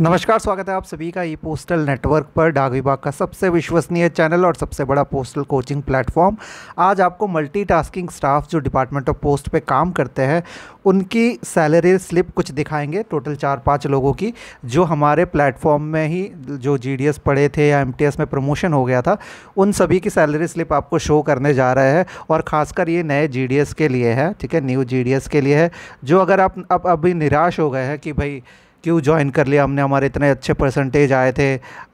नमस्कार स्वागत है आप सभी का ई पोस्टल नेटवर्क पर डाक विभाग का सबसे विश्वसनीय चैनल और सबसे बड़ा पोस्टल कोचिंग प्लेटफॉर्म आज आपको मल्टीटास्किंग स्टाफ जो डिपार्टमेंट ऑफ पोस्ट पे काम करते हैं उनकी सैलरी स्लिप कुछ दिखाएंगे टोटल चार पांच लोगों की जो हमारे प्लेटफॉर्म में ही जो जी पढ़े थे या एम में प्रमोशन हो गया था उन सभी की सैलरी स्लिप आपको शो करने जा रहे हैं और ख़ासकर ये नए जी के लिए है ठीक है न्यू जी के लिए है जो अगर आप अब अभी निराश हो गए हैं कि भाई क्यों ज्वाइन कर लिया हमने हमारे इतने अच्छे परसेंटेज आए थे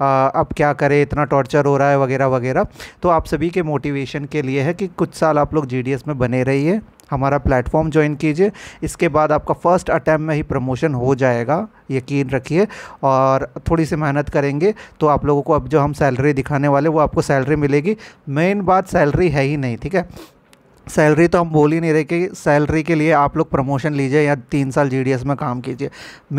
आ, अब क्या करें इतना टॉर्चर हो रहा है वगैरह वगैरह तो आप सभी के मोटिवेशन के लिए है कि कुछ साल आप लोग जी में बने रहिए हमारा प्लेटफॉर्म ज्वाइन कीजिए इसके बाद आपका फर्स्ट अटैम्प में ही प्रमोशन हो जाएगा यकीन रखिए और थोड़ी सी मेहनत करेंगे तो आप लोगों को अब जो हम सैलरी दिखाने वाले वो आपको सैलरी मिलेगी मेन बात सैलरी है ही नहीं ठीक है सैलरी तो हम बोल ही नहीं रहे कि सैलरी के लिए आप लोग प्रमोशन लीजिए या तीन साल जी में काम कीजिए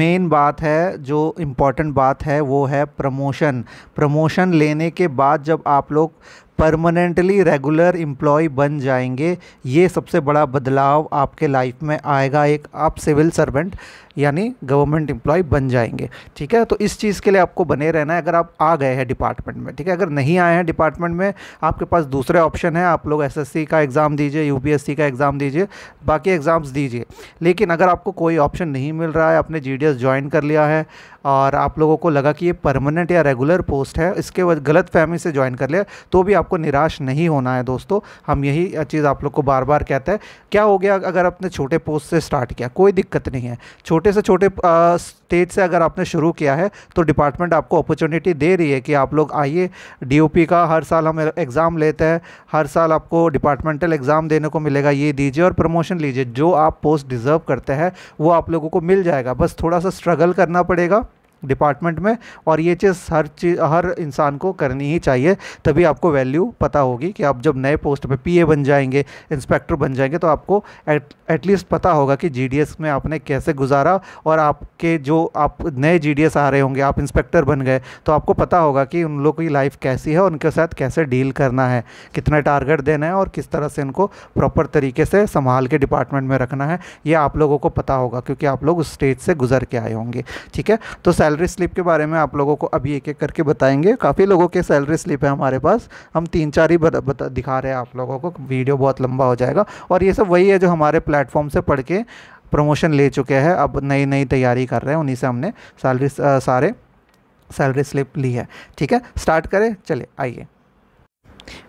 मेन बात है जो इम्पॉर्टेंट बात है वो है प्रमोशन प्रमोशन लेने के बाद जब आप लोग परमानेंटली रेगुलर एम्प्लॉय बन जाएंगे ये सबसे बड़ा बदलाव आपके लाइफ में आएगा एक आप सिविल सर्वेंट यानी गवर्नमेंट एम्प्लॉय बन जाएंगे ठीक है तो इस चीज़ के लिए आपको बने रहना है अगर आप आ गए हैं डिपार्टमेंट में ठीक है अगर नहीं आए हैं डिपार्टमेंट में आपके पास दूसरे ऑप्शन है आप लोग एसएससी का एग्ज़ाम दीजिए यूपीएससी का एग्ज़ाम दीजिए बाकी एग्ज़ाम्स दीजिए लेकिन अगर आपको कोई ऑप्शन नहीं मिल रहा है आपने जी ज्वाइन कर लिया है और आप लोगों को लगा कि ये परमानेंट या रेगुलर पोस्ट है इसके वजह गलत फहमी से ज्वाइन कर लिया तो भी आप आपको निराश नहीं होना है दोस्तों हम यही चीज़ आप लोग को बार बार कहते हैं क्या हो गया अगर आपने छोटे पोस्ट से स्टार्ट किया कोई दिक्कत नहीं है छोटे से छोटे स्टेज से अगर आपने शुरू किया है तो डिपार्टमेंट आपको अपॉर्चुनिटी दे रही है कि आप लोग आइए डी का हर साल हम एग्ज़ाम लेते हैं हर साल आपको डिपार्टमेंटल एग्ज़ाम देने को मिलेगा ये दीजिए और प्रमोशन लीजिए जो आप पोस्ट डिज़र्व करते हैं वो आप लोगों को मिल जाएगा बस थोड़ा सा स्ट्रगल करना पड़ेगा डिपार्टमेंट में और ये चीज़ हर चीज़ हर इंसान को करनी ही चाहिए तभी आपको वैल्यू पता होगी कि आप जब नए पोस्ट पे पीए बन जाएंगे इंस्पेक्टर बन जाएंगे तो आपको एटलीस्ट एट पता होगा कि जीडीएस में आपने कैसे गुजारा और आपके जो आप नए जीडीएस आ रहे होंगे आप इंस्पेक्टर बन गए तो आपको पता होगा कि उन लोगों की लाइफ कैसी है उनके साथ कैसे डील करना है कितना टारगेट देना है और किस तरह से उनको प्रॉपर तरीके से संभाल के डिपार्टमेंट में रखना है ये आप लोगों को पता होगा क्योंकि आप लोग उस स्टेज से गुजर के आए होंगे ठीक है तो सैलरी स्लिप के बारे में आप लोगों को अभी एक एक करके बताएंगे काफ़ी लोगों के सैलरी स्लिप है हमारे पास हम तीन चार ही बता, बता दिखा रहे हैं आप लोगों को वीडियो बहुत लंबा हो जाएगा और ये सब वही है जो हमारे प्लेटफॉर्म से पढ़ के प्रमोशन ले चुके हैं अब नई नई तैयारी कर रहे हैं उन्हीं से हमने सैलरी सारे सैलरी स्लिप ली है ठीक है स्टार्ट करें चले आइए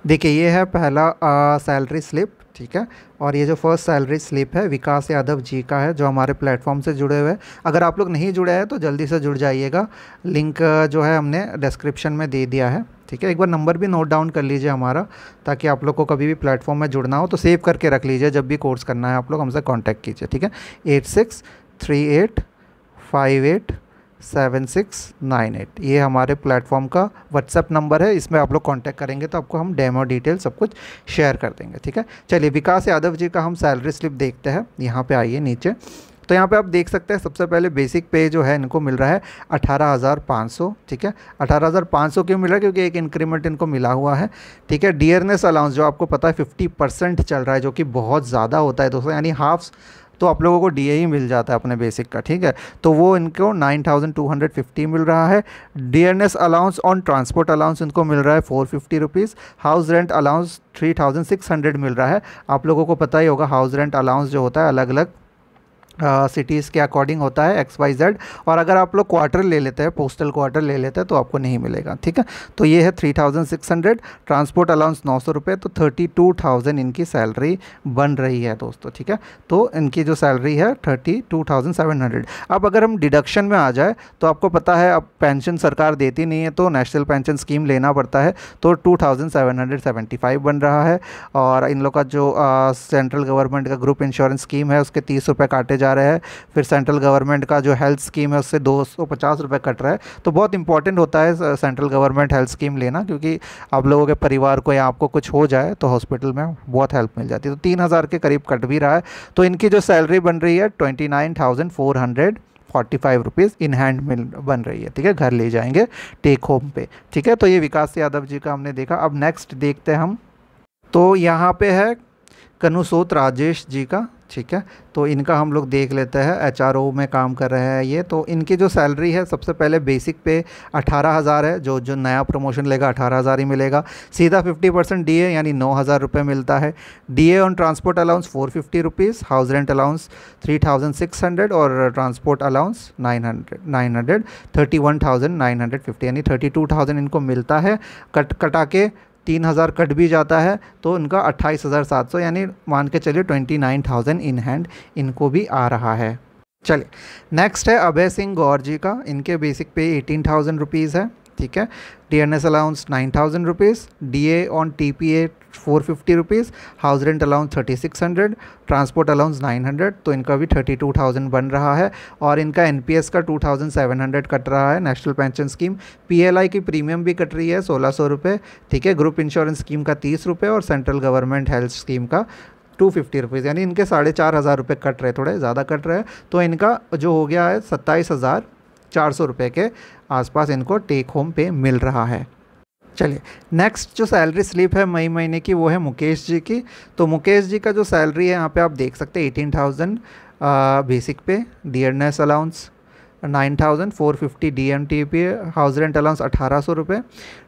देखिए ये है पहला सैलरी स्लिप ठीक है और ये जो फर्स्ट सैलरी स्लिप है विकास यादव जी का है जो हमारे प्लेटफॉर्म से जुड़े हुए हैं अगर आप लोग नहीं जुड़े हैं तो जल्दी से जुड़ जाइएगा लिंक जो है हमने डिस्क्रिप्शन में दे दिया है ठीक है एक बार नंबर भी नोट डाउन कर लीजिए हमारा ताकि आप लोग को कभी भी प्लेटफॉर्म में जुड़ना हो तो सेव करके रख लीजिए जब भी कोर्स करना है आप लोग हमसे कॉन्टैक्ट कीजिए ठीक है eight six three eight five eight seven six nine eight ये हमारे प्लेटफॉर्म का व्हाट्सअप नंबर है इसमें आप लोग कांटेक्ट करेंगे तो आपको हम डेमो डिटेल सब कुछ शेयर कर देंगे ठीक है चलिए विकास यादव जी का हम सैलरी स्लिप देखते हैं यहाँ पे आइए नीचे तो यहाँ पे आप देख सकते हैं सबसे पहले बेसिक पे जो है इनको मिल रहा है अठारह हज़ार पाँच सौ ठीक है अठारह हज़ार पाँच सौ क्यों मिल रहा है क्योंकि एक इंक्रीमेंट इनको मिला हुआ है ठीक है डियरनेस अलाउंस जो आपको पता है फिफ्टी परसेंट चल रहा है जो कि बहुत ज़्यादा होता है दोस्तों यानी हाफ तो आप लोगों को डी ही e मिल जाता है अपने बेसिक का ठीक है तो वो इनको nine thousand two hundred fifty मिल रहा है D allowance on transport allowance इनको मिल रहा है four fifty rupees house rent allowance three thousand six hundred मिल रहा है आप लोगों को पता ही होगा हाउस रेंट अलाउंस जो होता है अलग अलग सिटीज़ uh, के अकॉर्डिंग होता है एक्स वाई जेड और अगर आप लोग क्वार्टर ले लेते हैं पोस्टल क्वार्टर ले लेते हैं तो आपको नहीं मिलेगा ठीक है तो ये है three thousand six hundred transport allowance नौ सौ रुपये तो थर्टी टू थाउजेंड इनकी सैलरी बन रही है दोस्तों ठीक है तो इनकी जो सैलरी है thirty two thousand seven hundred अब अगर हम डिडक्शन में आ जाए तो आपको पता है अब पेंशन सरकार देती नहीं है तो नेशनल पेंशन स्कीम लेना पड़ता है तो two thousand seven hundred seventy five बन रहा है और इन लोग का जो सेंट्रल गवर्नमेंट का ग्रुप इंश्योरेंस स्कीम है उसके तीस रुपये काटे जा रहा है फिर सेंट्रल गवर्नमेंट का जो हेल्थ स्कीम है उससे दो सौ पचास रुपये कट रहा है तो बहुत इंपॉर्टेंट होता है सेंट्रल गवर्नमेंट हेल्थ स्कीम लेना क्योंकि आप लोगों के परिवार को या आपको कुछ हो जाए तो हॉस्पिटल में बहुत हेल्प मिल जाती है तो तीन हज़ार के करीब कट भी रहा है तो इनकी जो सैलरी बन रही है twenty nine thousand four hundred forty five rupees in hand मिल बन रही है ठीक है घर ले जाएंगे टेक होम पे ठीक है तो ये विकास यादव जी का हमने देखा अब नेक्स्ट देखते हैं हम तो यहाँ पे है कनुसोत राजेश जी का ठीक है तो इनका हम लोग देख लेते हैं एच में काम कर रहे हैं ये तो इनकी जो सैलरी है सबसे पहले बेसिक पे अठारह हज़ार है जो जो नया प्रमोशन लेगा अठारह हज़ार ही मिलेगा सीधा फिफ्टी परसेंट डी यानी नौ हज़ार रुपये मिलता है D A on transport allowance four fifty rupees house rent allowance three thousand six hundred और transport allowance nine hundred nine hundred thirty one thousand nine hundred fifty यानी थर्टी टू थाउजेंड इनको मिलता है कट कटा के तीन हज़ार cut भी जाता है तो उनका अट्ठाईस हज़ार सात सौ यानी मान के चलिए twenty nine thousand in hand इनको भी आ रहा है चलिए नेक्स्ट है अभय सिंह गौर जी का इनके बेसिक पे एटीन थाउजेंड रुपीज़ है ठीक है T N S allowance nine thousand rupees D A on T P A four fifty rupees house rent allowance thirty six hundred transport allowance nine hundred तो इनका भी थर्टी टू थाउजेंड बन रहा है और इनका एन पी एस का two thousand seven hundred cut रहा है national pension scheme P L I की प्रीमियम भी कट रही है सोलह सौ रुपये ठीक है ग्रुप इंश्योरेंस स्कीम का तीस रुपये और सेंट्रल गवर्नमेंट हेल्थ स्कीम का टू फिफ्टी रुपीज़ यानी इनके साढ़े चार हज़ार रुपये कट रहे थोड़े ज़्यादा कट रहे तो इनका जो हो गया है सत्ताईस हज़ार चार सौ रुपये के आसपास इनको टेक होम पे मिल रहा है चलिए नेक्स्ट जो सैलरी स्लिप है मई महीने की वो है मुकेश जी की तो मुकेश जी का जो सैलरी है यहाँ पे आप देख सकते हैं eighteen thousand basic pay dearness allowance nine thousand four fifty D M T pay house rent allowance अठारह सौ रुपये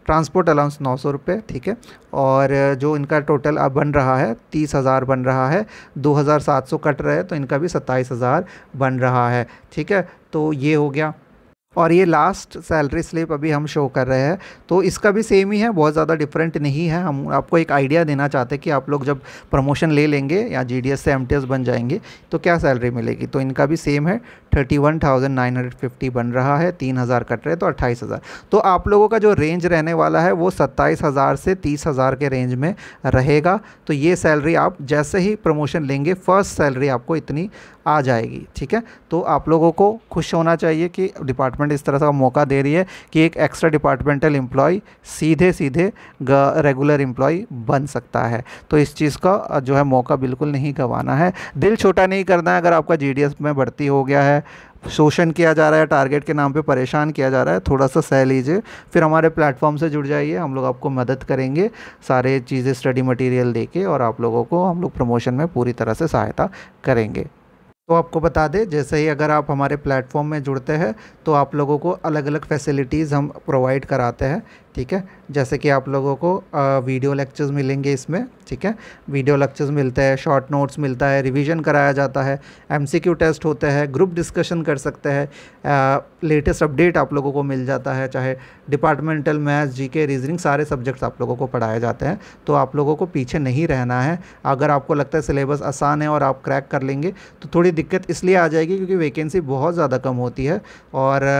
ट्रांसपोर्ट अलाउंस नौ सौ रुपये ठीक है और जो इनका टोटल अब बन रहा है तीस हज़ार बन रहा है दो हज़ार सात सौ कट रहे हैं तो इनका भी सत्ताईस हज़ार बन रहा है ठीक है तो ये हो गया और ये लास्ट सैलरी स्लिप अभी हम शो कर रहे हैं तो इसका भी सेम ही है बहुत ज़्यादा डिफरेंट नहीं है हम आपको एक आइडिया देना चाहते हैं कि आप लोग जब प्रमोशन ले लेंगे या जी से एम बन जाएंगे तो क्या सैलरी मिलेगी तो इनका भी सेम है thirty one thousand nine hundred fifty बन रहा है तीन हज़ार कट रहे तो अट्ठाईस हज़ार तो आप लोगों का जो रेंज रहने वाला है वो सत्ताईस हज़ार से तीस हज़ार के रेंज में रहेगा तो ये सैलरी आप जैसे ही प्रमोशन लेंगे फर्स्ट सैलरी आपको इतनी आ जाएगी ठीक है तो आप लोगों को खुश होना चाहिए कि डिपार्टमेंट इस तरह का मौका दे रही है कि एक एक्स्ट्रा डिपार्टमेंटल एम्प्लॉय सीधे सीधे रेगुलर एम्प्लॉय बन सकता है तो इस चीज़ का जो है मौका बिल्कुल नहीं गंवाना है दिल छोटा नहीं करना है अगर आपका जी में भर्ती हो गया है शोषण किया जा रहा है टारगेट के नाम पे परेशान किया जा रहा है थोड़ा सा सह लीजिए फिर हमारे प्लेटफॉर्म से जुड़ जाइए हम लोग आपको मदद करेंगे सारे चीज़ें स्टडी मटेरियल देके और आप लोगों को हम लोग प्रमोशन में पूरी तरह से सहायता करेंगे तो आपको बता दें जैसे ही अगर आप हमारे प्लेटफॉर्म में जुड़ते हैं तो आप लोगों को अलग अलग फैसिलिटीज़ हम प्रोवाइड कराते हैं ठीक है जैसे कि आप लोगों को वीडियो लेक्चर्स मिलेंगे इसमें ठीक है वीडियो लेक्चर्स मिलते हैं शॉर्ट नोट्स मिलता है रिवीजन कराया जाता है एमसीक्यू टेस्ट होते हैं ग्रुप डिस्कशन कर सकते हैं लेटेस्ट अपडेट आप लोगों को मिल जाता है चाहे डिपार्टमेंटल मैथ्स जीके रीजनिंग सारे सब्जेक्ट्स आप लोगों को पढ़ाए जाते हैं तो आप लोगों को पीछे नहीं रहना है अगर आपको लगता है सिलेबस आसान है और आप क्रैक कर लेंगे तो थोड़ी दिक्कत इसलिए आ जाएगी क्योंकि वैकेंसी बहुत ज़्यादा कम होती है और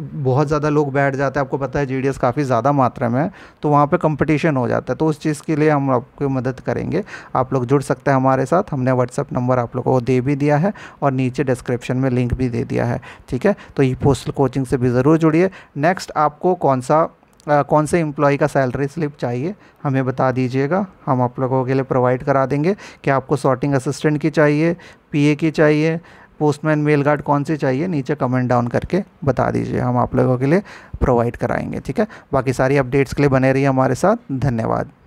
बहुत ज़्यादा लोग बैठ जाते हैं आपको पता है जी काफ़ी ज़्यादा मात्रा में है तो वहाँ पे कंपटीशन हो जाता है तो उस चीज़ के लिए हम आपकी मदद करेंगे आप लोग जुड़ सकते हैं हमारे साथ हमने व्हाट्सअप नंबर आप लोगों को दे भी दिया है और नीचे डिस्क्रिप्शन में लिंक भी दे दिया है ठीक है तो ये पोस्टल कोचिंग से भी ज़रूर जुड़िए नेक्स्ट आपको कौन सा आ, कौन से एम्प्लॉय का सैलरी स्लिप चाहिए हमें बता दीजिएगा हम आप लोगों के लिए प्रोवाइड करा देंगे कि आपको सॉर्टिंग असिस्टेंट की चाहिए पीए की चाहिए पोस्टमैन मेल गार्ड कौन सी चाहिए नीचे कमेंट डाउन करके बता दीजिए हम आप लोगों के लिए प्रोवाइड कराएंगे ठीक है बाकी सारी अपडेट्स के लिए बने रहिए हमारे साथ धन्यवाद